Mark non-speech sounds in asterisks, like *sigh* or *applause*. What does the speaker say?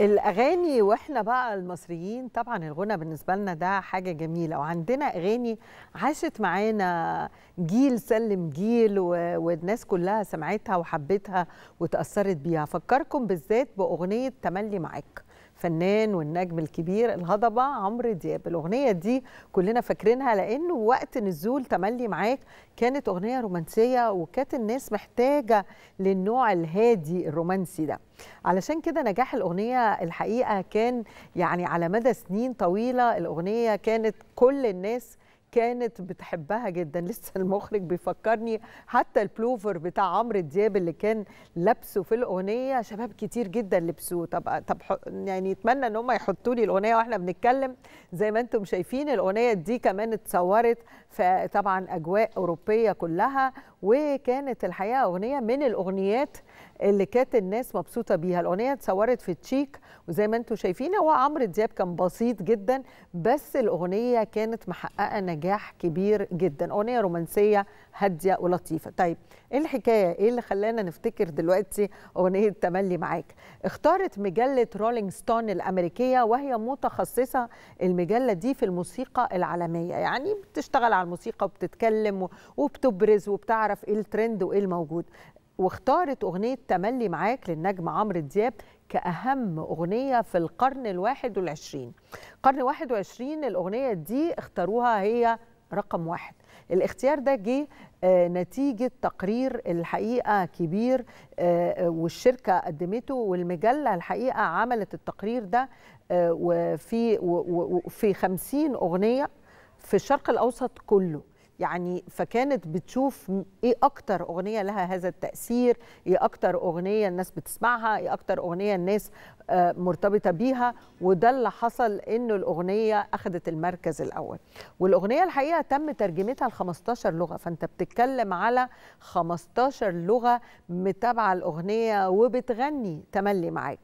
الاغاني واحنا بقى المصريين طبعا الغنى بالنسبه لنا ده حاجه جميله وعندنا اغاني عاشت معانا جيل سلم جيل و... والناس كلها سمعتها وحبتها وتاثرت بيها فكركم بالذات باغنيه تملي معاك الفنان والنجم الكبير الهضبه عمرو دياب الاغنيه دي كلنا فاكرينها لانه وقت نزول تملي معاك كانت اغنيه رومانسيه وكانت الناس محتاجه للنوع الهادي الرومانسي ده علشان كده نجاح الاغنيه الحقيقه كان يعني على مدى سنين طويله الاغنيه كانت كل الناس كانت بتحبها جدا *laughs* لسه المخرج بيفكرني حتى البلوفر بتاع عمرو دياب اللي كان لابسه في الاغنيه شباب كتير جدا لبسوه طب طب يعني اتمنى ان هم يحطوا لي الاغنيه واحنا بنتكلم زي ما انتم شايفين الاغنيه دي كمان اتصورت فطبعا اجواء اوروبيه كلها وكانت الحقيقه اغنيه من الاغنيات اللي كانت الناس مبسوطه بيها الاغنيه اتصورت في تشيك وزي ما انتم شايفين هو عمرو دياب كان بسيط جدا بس الاغنيه كانت محققه نجاح كبير جدا اغنيه رومانسيه هاديه ولطيفه طيب ايه الحكايه ايه اللي خلانا نفتكر دلوقتي اغنيه تملي معاك اختارت مجله رولينج ستون الامريكيه وهي متخصصه المجله دي في الموسيقى العالميه يعني بتشتغل على الموسيقى وبتتكلم وبتبرز وبتعرف تعرف ايه الترند وايه الموجود واختارت اغنيه تملي معاك للنجم عمرو دياب كأهم أغنية في القرن الواحد والعشرين قرن واحد وعشرين الأغنية دي اختاروها هي رقم واحد الاختيار ده جه آه، نتيجة تقرير الحقيقة كبير آه، والشركة قدمته والمجلة الحقيقة عملت التقرير ده آه، وفي في 50 أغنية في الشرق الأوسط كله يعني فكانت بتشوف ايه اكتر اغنيه لها هذا التاثير ايه اكتر اغنيه الناس بتسمعها ايه اكتر اغنيه الناس آه، مرتبطه بيها وده اللي حصل انه الاغنيه اخذت المركز الاول والاغنيه الحقيقه تم ترجمتها ل 15 لغه فانت بتتكلم على 15 لغه متابعه الاغنيه وبتغني تملي معاك